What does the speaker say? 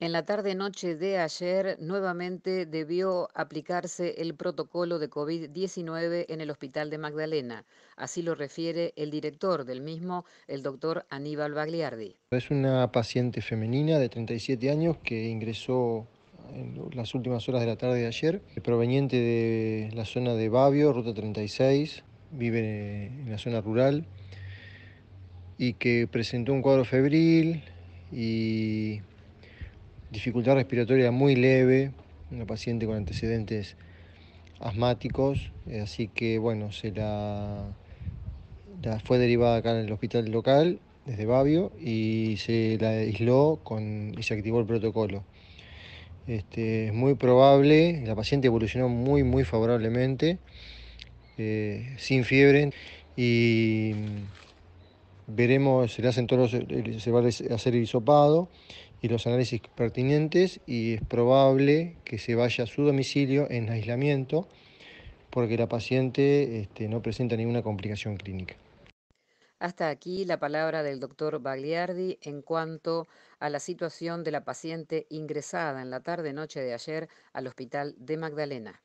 En la tarde-noche de ayer nuevamente debió aplicarse el protocolo de COVID-19 en el Hospital de Magdalena. Así lo refiere el director del mismo, el doctor Aníbal Bagliardi. Es una paciente femenina de 37 años que ingresó en las últimas horas de la tarde de ayer, eh, proveniente de la zona de Babio, Ruta 36, vive en la zona rural y que presentó un cuadro febril y dificultad respiratoria muy leve, una paciente con antecedentes asmáticos, eh, así que bueno, se la, fue derivada acá en el hospital local desde Babio y se la aisló con, y se activó el protocolo. Este, es muy probable, la paciente evolucionó muy, muy favorablemente, eh, sin fiebre y veremos, se le hacen todos, eh, se va a hacer el hisopado y los análisis pertinentes y es probable que se vaya a su domicilio en aislamiento porque la paciente este, no presenta ninguna complicación clínica. Hasta aquí la palabra del doctor Bagliardi en cuanto a la situación de la paciente ingresada en la tarde-noche de ayer al hospital de Magdalena.